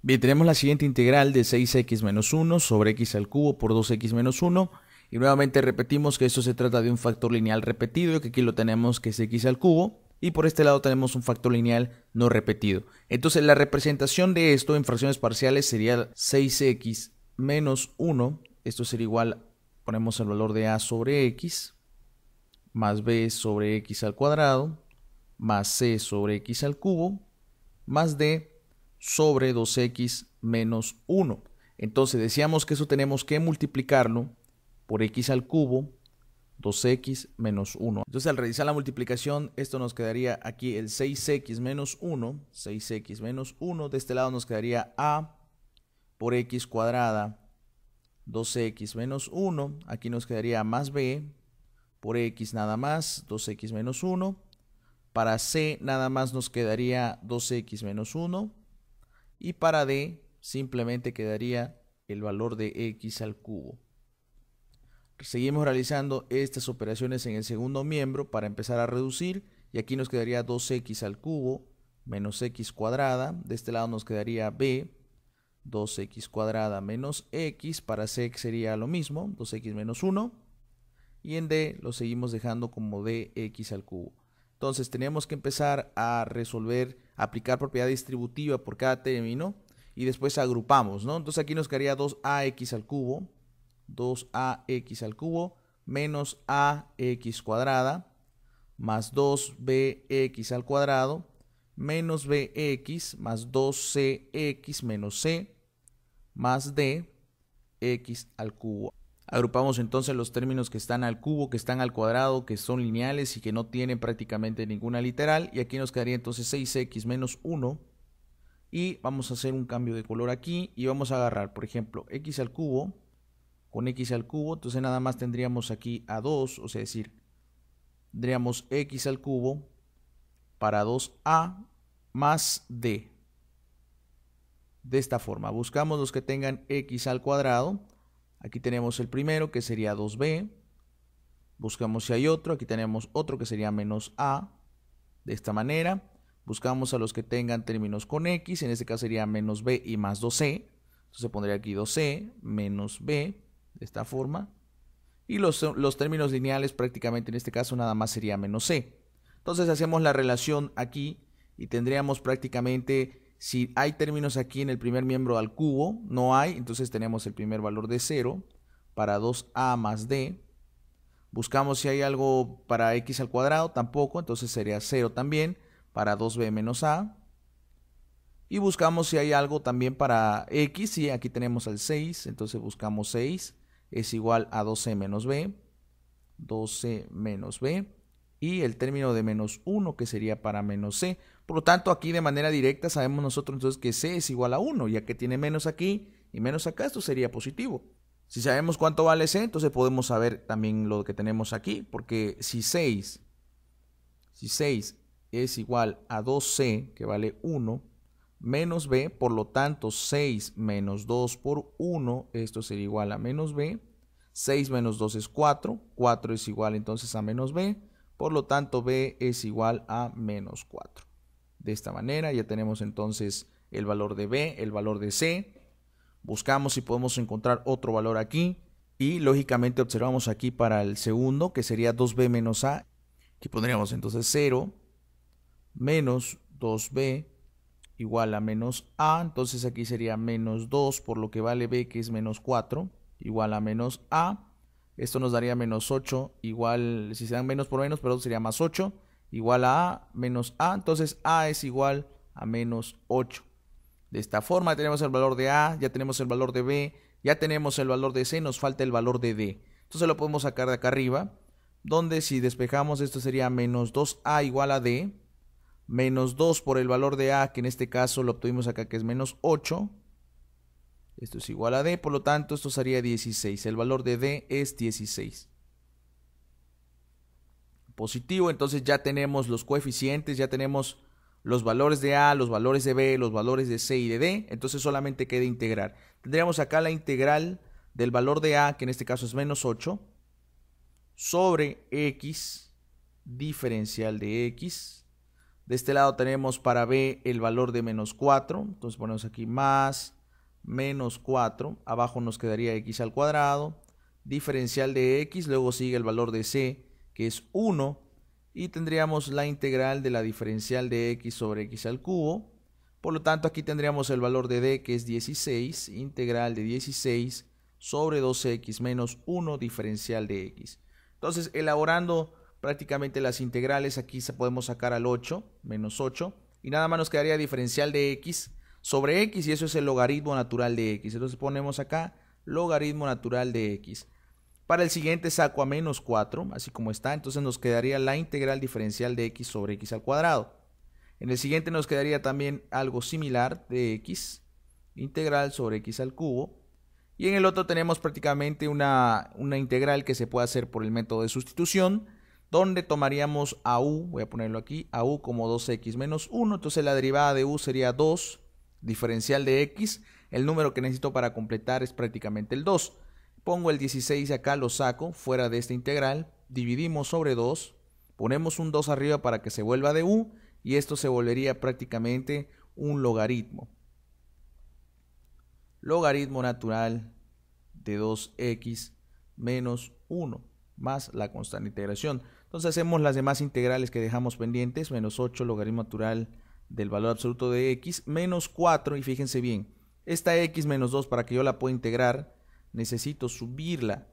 Bien, tenemos la siguiente integral de 6x-1 menos sobre x al cubo por 2x-1. menos Y nuevamente repetimos que esto se trata de un factor lineal repetido, que aquí lo tenemos que es x al cubo. Y por este lado tenemos un factor lineal no repetido. Entonces la representación de esto en fracciones parciales sería 6x menos 1. Esto sería igual, ponemos el valor de a sobre x, más b sobre x al cuadrado, más c sobre x al cubo, más d sobre 2x menos 1. Entonces decíamos que eso tenemos que multiplicarlo por x al cubo, 2x menos 1. Entonces al realizar la multiplicación, esto nos quedaría aquí el 6x menos 1, 6x menos 1. De este lado nos quedaría a por x cuadrada, 2x menos 1. Aquí nos quedaría más b por x nada más, 2x menos 1. Para c nada más nos quedaría 2x menos 1 y para D simplemente quedaría el valor de X al cubo. Seguimos realizando estas operaciones en el segundo miembro para empezar a reducir. Y aquí nos quedaría 2X al cubo menos X cuadrada. De este lado nos quedaría B 2X cuadrada menos X. Para C sería lo mismo, 2X menos 1. Y en D lo seguimos dejando como DX al cubo. Entonces tenemos que empezar a resolver, aplicar propiedad distributiva por cada término y después agrupamos, ¿no? Entonces aquí nos quedaría 2ax al cubo, 2ax al cubo menos ax cuadrada más 2bx al cuadrado menos bx más 2cx menos c más dx al cubo. Agrupamos entonces los términos que están al cubo, que están al cuadrado, que son lineales y que no tienen prácticamente ninguna literal. Y aquí nos quedaría entonces 6x menos 1. Y vamos a hacer un cambio de color aquí y vamos a agarrar, por ejemplo, x al cubo con x al cubo. Entonces nada más tendríamos aquí a 2, o sea, decir, tendríamos x al cubo para 2a más d. De esta forma, buscamos los que tengan x al cuadrado Aquí tenemos el primero que sería 2b. Buscamos si hay otro. Aquí tenemos otro que sería menos a. De esta manera. Buscamos a los que tengan términos con x. En este caso sería menos b y más 2c. Entonces pondría aquí 2c menos b. De esta forma. Y los, los términos lineales prácticamente en este caso nada más sería menos c. Entonces hacemos la relación aquí y tendríamos prácticamente si hay términos aquí en el primer miembro al cubo, no hay, entonces tenemos el primer valor de 0 para 2a más d. Buscamos si hay algo para x al cuadrado, tampoco, entonces sería 0 también para 2b menos a. Y buscamos si hay algo también para x, y aquí tenemos al 6, entonces buscamos 6 es igual a 12 menos b, 12 menos b y el término de menos 1 que sería para menos c. Por lo tanto, aquí de manera directa sabemos nosotros entonces que c es igual a 1, ya que tiene menos aquí y menos acá, esto sería positivo. Si sabemos cuánto vale c, entonces podemos saber también lo que tenemos aquí, porque si 6, si 6 es igual a 2c, que vale 1, menos b, por lo tanto 6 menos 2 por 1, esto sería igual a menos b. 6 menos 2 es 4, 4 es igual entonces a menos b. Por lo tanto, B es igual a menos 4. De esta manera ya tenemos entonces el valor de B, el valor de C. Buscamos si podemos encontrar otro valor aquí. Y lógicamente observamos aquí para el segundo, que sería 2B menos A. Aquí pondríamos entonces 0 menos 2B igual a menos A. Entonces aquí sería menos 2 por lo que vale B, que es menos 4, igual a menos A esto nos daría menos 8, igual, si se dan menos por menos, perdón, sería más 8, igual a A menos A. Entonces A es igual a menos 8. De esta forma tenemos el valor de A, ya tenemos el valor de B, ya tenemos el valor de C, nos falta el valor de D. Entonces lo podemos sacar de acá arriba, donde si despejamos esto sería menos 2A igual a D, menos 2 por el valor de A, que en este caso lo obtuvimos acá que es menos 8, esto es igual a D, por lo tanto esto sería 16. El valor de D es 16. Positivo, entonces ya tenemos los coeficientes, ya tenemos los valores de A, los valores de B, los valores de C y de D. Entonces solamente queda integrar. Tendríamos acá la integral del valor de A, que en este caso es menos 8, sobre X, diferencial de X. De este lado tenemos para B el valor de menos 4. Entonces ponemos aquí más menos 4, abajo nos quedaría x al cuadrado, diferencial de x, luego sigue el valor de c, que es 1, y tendríamos la integral de la diferencial de x sobre x al cubo, por lo tanto aquí tendríamos el valor de d, que es 16, integral de 16 sobre 2x menos 1 diferencial de x. Entonces, elaborando prácticamente las integrales, aquí se podemos sacar al 8, menos 8, y nada más nos quedaría diferencial de x, sobre x y eso es el logaritmo natural de x. Entonces ponemos acá logaritmo natural de x. Para el siguiente saco a menos 4, así como está, entonces nos quedaría la integral diferencial de x sobre x al cuadrado. En el siguiente nos quedaría también algo similar de x, integral sobre x al cubo. Y en el otro tenemos prácticamente una, integral que se puede hacer por el método de sustitución, donde tomaríamos a u, voy a ponerlo aquí, a u como 2x menos 1, entonces la derivada de u sería 2 diferencial de x, el número que necesito para completar es prácticamente el 2. Pongo el 16 acá, lo saco fuera de esta integral, dividimos sobre 2, ponemos un 2 arriba para que se vuelva de u y esto se volvería prácticamente un logaritmo. Logaritmo natural de 2x menos 1 más la constante integración. Entonces hacemos las demás integrales que dejamos pendientes, menos 8 logaritmo natural del valor absoluto de x menos 4, y fíjense bien, esta x menos 2 para que yo la pueda integrar, necesito subirla.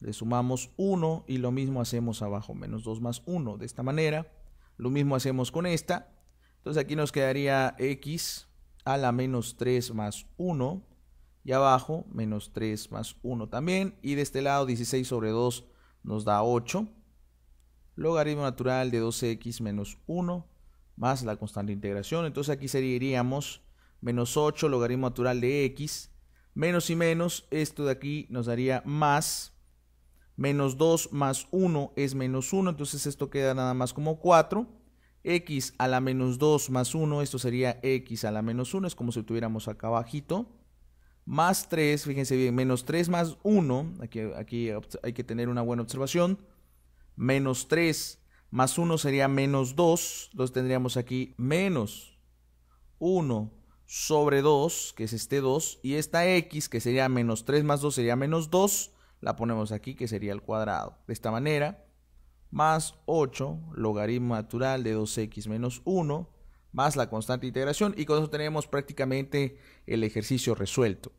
Le sumamos 1 y lo mismo hacemos abajo, menos 2 más 1, de esta manera. Lo mismo hacemos con esta. Entonces aquí nos quedaría x a la menos 3 más 1 y abajo menos 3 más 1 también. Y de este lado 16 sobre 2 nos da 8. Logaritmo natural de 2x menos 1 más la constante de integración. Entonces aquí seríamos menos 8 logaritmo natural de x, menos y menos, esto de aquí nos daría más, menos 2 más 1 es menos 1, entonces esto queda nada más como 4, x a la menos 2 más 1, esto sería x a la menos 1, es como si tuviéramos acá abajito, más 3, fíjense bien, menos 3 más 1, aquí, aquí hay que tener una buena observación, menos 3 más 1 sería menos 2, entonces tendríamos aquí menos 1 sobre 2, que es este 2, y esta x, que sería menos 3 más 2, sería menos 2, la ponemos aquí, que sería el cuadrado. De esta manera, más 8, logaritmo natural de 2x menos 1, más la constante de integración, y con eso tenemos prácticamente el ejercicio resuelto.